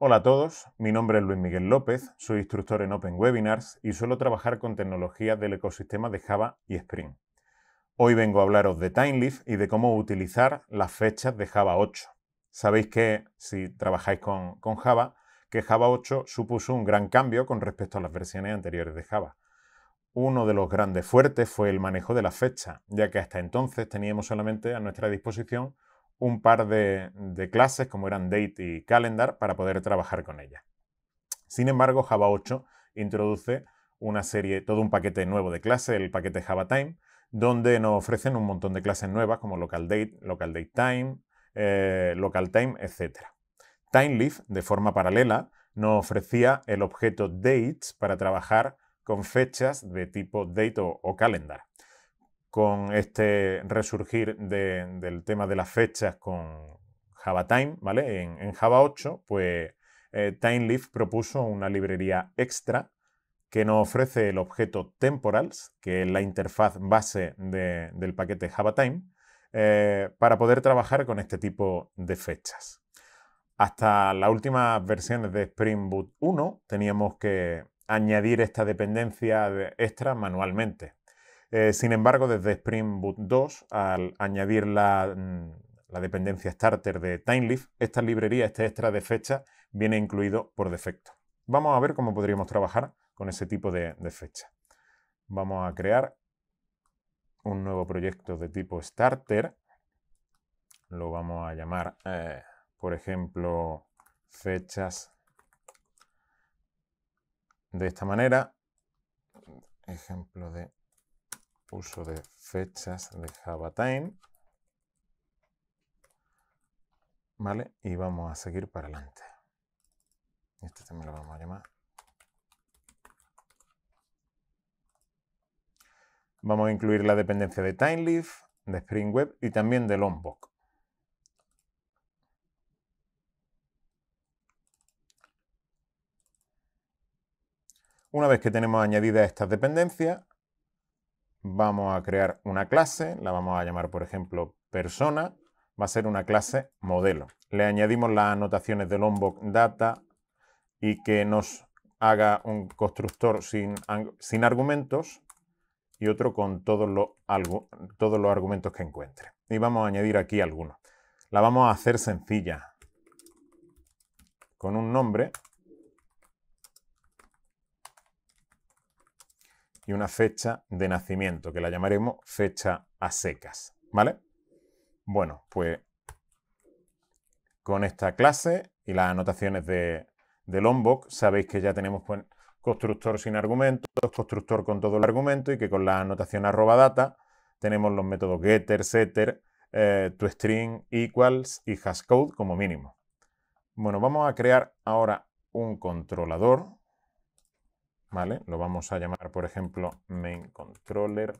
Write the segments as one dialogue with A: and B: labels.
A: Hola a todos, mi nombre es Luis Miguel López, soy instructor en Open Webinars y suelo trabajar con tecnologías del ecosistema de Java y Spring. Hoy vengo a hablaros de TimeLeaf y de cómo utilizar las fechas de Java 8. Sabéis que si trabajáis con, Java, que Java 8 supuso un gran cambio con respecto a las versiones anteriores de Java. Uno de los grandes fuertes fue el manejo de la fecha, ya que hasta entonces teníamos solamente a nuestra disposición un par de, clases como eran Date y Calendar para poder trabajar con ellas. Sin embargo, Java 8 introduce una serie, todo un paquete nuevo de clases, el paquete Java Time, donde nos ofrecen un montón de clases nuevas como Local Date, Local Date Time, eh, Local Time, etc. TimeLeaf, de forma paralela, nos ofrecía el objeto Dates para trabajar con fechas de tipo Date o Calendar con este resurgir del tema de las fechas con Java Time, ¿vale? En, Java 8, pues eh, TimeLeaf propuso una librería extra que nos ofrece el objeto temporals, que es la interfaz base del paquete Java Time, eh, para poder trabajar con este tipo de fechas. Hasta las últimas versiones de Spring Boot 1 teníamos que añadir esta dependencia extra manualmente. Eh, sin embargo, desde Spring Boot 2, al añadir mm, la, dependencia starter de TimeLeaf, esta librería, este extra de fecha, viene incluido por defecto. Vamos a ver cómo podríamos trabajar con ese tipo de, fecha. Vamos a crear un nuevo proyecto de tipo starter. Lo vamos a llamar, eh, por ejemplo, fechas de esta manera. Ejemplo de uso de fechas de Java Time. ¿Vale? Y vamos a seguir para adelante. Este también lo vamos a llamar. Vamos a incluir la dependencia de TimeLeaf, de Spring Web y también de Lombok. Una vez que tenemos añadida estas dependencias, vamos a crear una clase, la vamos a llamar por ejemplo persona, va a ser una clase modelo. Le añadimos las anotaciones del Lombok Data y que nos haga un constructor sin, sin argumentos y otro con todos los, todos los argumentos que encuentre. Y vamos a añadir aquí algunos. La vamos a hacer sencilla con un nombre y una fecha de nacimiento, que la llamaremos fecha a secas, ¿vale? Bueno, pues con esta clase y las anotaciones de, de Lombok, sabéis que ya tenemos pues, constructor sin argumentos, constructor con todo el argumento y que con la anotación arroba data tenemos los métodos getter, setter, eh, toString, equals y hashcode como mínimo. Bueno, vamos a crear ahora un controlador ¿vale? Lo vamos a llamar, por ejemplo, main controller.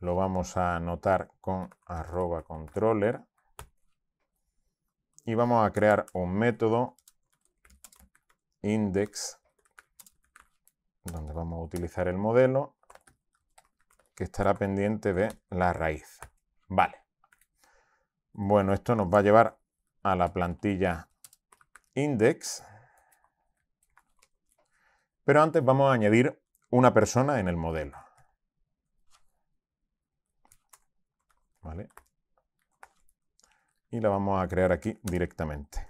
A: Lo vamos a anotar con arroba controller. Y vamos a crear un método index donde vamos a utilizar el modelo que estará pendiente de la raíz. Vale. Bueno, esto nos va a llevar a la plantilla index pero antes vamos a añadir una persona en el modelo. ¿Vale? Y la vamos a crear aquí directamente.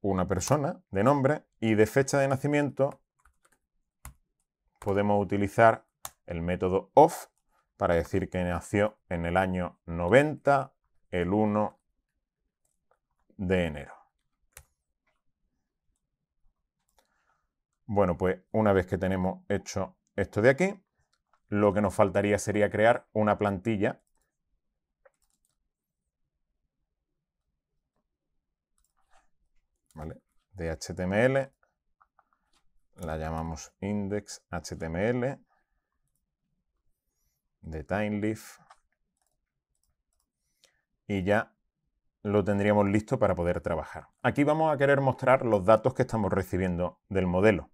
A: Una persona de nombre y de fecha de nacimiento podemos utilizar el método off para decir que nació en el año 90, el 1 de enero. Bueno, pues una vez que tenemos hecho esto de aquí, lo que nos faltaría sería crear una plantilla de HTML, la llamamos index.html, de TimeLeaf, y ya lo tendríamos listo para poder trabajar. Aquí vamos a querer mostrar los datos que estamos recibiendo del modelo.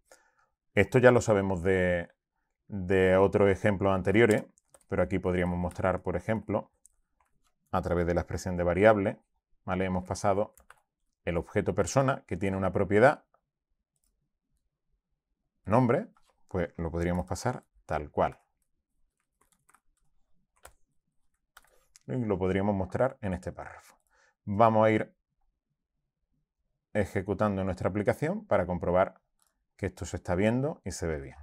A: Esto ya lo sabemos de, otros ejemplos anteriores, pero aquí podríamos mostrar, por ejemplo, a través de la expresión de variable, ¿vale? hemos pasado el objeto persona, que tiene una propiedad, nombre, pues lo podríamos pasar tal cual. Y lo podríamos mostrar en este párrafo vamos a ir ejecutando nuestra aplicación para comprobar que esto se está viendo y se ve bien.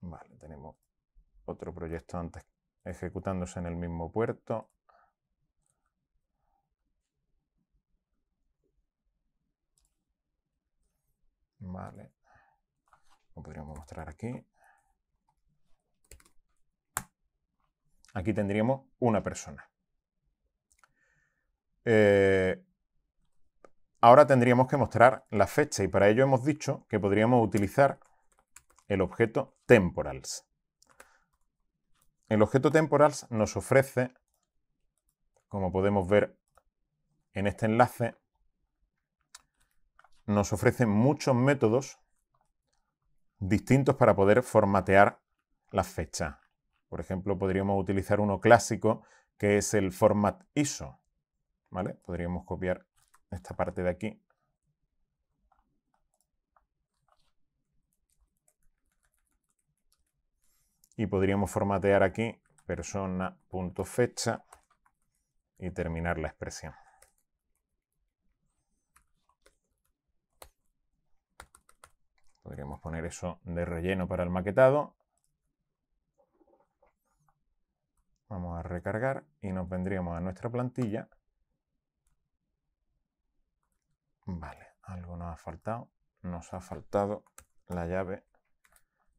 A: Vale, tenemos otro proyecto antes ejecutándose en el mismo puerto. Vale. Lo podríamos mostrar aquí. Aquí tendríamos una persona. Eh, ahora tendríamos que mostrar la fecha y para ello hemos dicho que podríamos utilizar el objeto temporals. El objeto temporals nos ofrece, como podemos ver en este enlace, nos ofrece muchos métodos distintos para poder formatear la fecha. Por ejemplo, podríamos utilizar uno clásico que es el format ISO. Podríamos copiar esta parte de aquí. Y podríamos formatear aquí persona.fecha y terminar la expresión. Podríamos poner eso de relleno para el maquetado. Vamos a recargar y nos vendríamos a nuestra plantilla Vale, algo nos ha faltado. Nos ha faltado la llave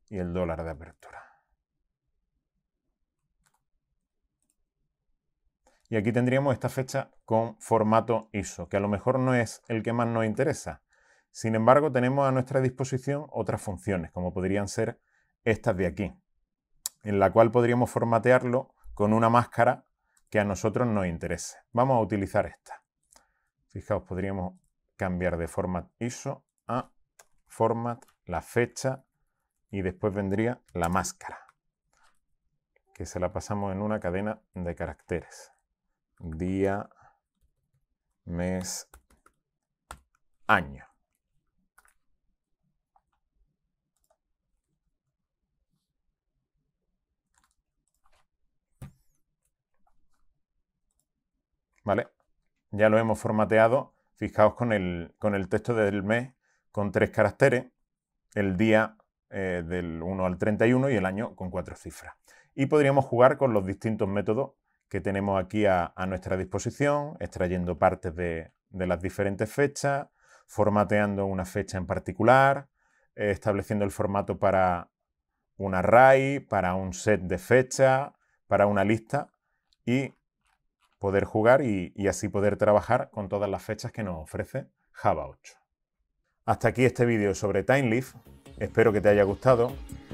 A: y el dólar de apertura. Y aquí tendríamos esta fecha con formato ISO, que a lo mejor no es el que más nos interesa. Sin embargo, tenemos a nuestra disposición otras funciones, como podrían ser estas de aquí, en la cual podríamos formatearlo con una máscara que a nosotros nos interese. Vamos a utilizar esta. Fijaos, podríamos cambiar de format ISO a format, la fecha y después vendría la máscara, que se la pasamos en una cadena de caracteres. Día, mes, año. ¿Vale? Ya lo hemos formateado Fijaos con el, con el texto del mes con tres caracteres, el día eh, del 1 al 31 y el año con cuatro cifras. Y podríamos jugar con los distintos métodos que tenemos aquí a, nuestra disposición, extrayendo partes de, las diferentes fechas, formateando una fecha en particular, eh, estableciendo el formato para un array, para un set de fechas, para una lista y poder jugar y, así poder trabajar con todas las fechas que nos ofrece Java 8. Hasta aquí este vídeo sobre TimeLeaf, espero que te haya gustado.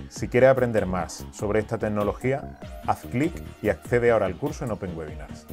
A: Si quieres aprender más sobre esta tecnología, haz clic y accede ahora al curso en Open Webinars.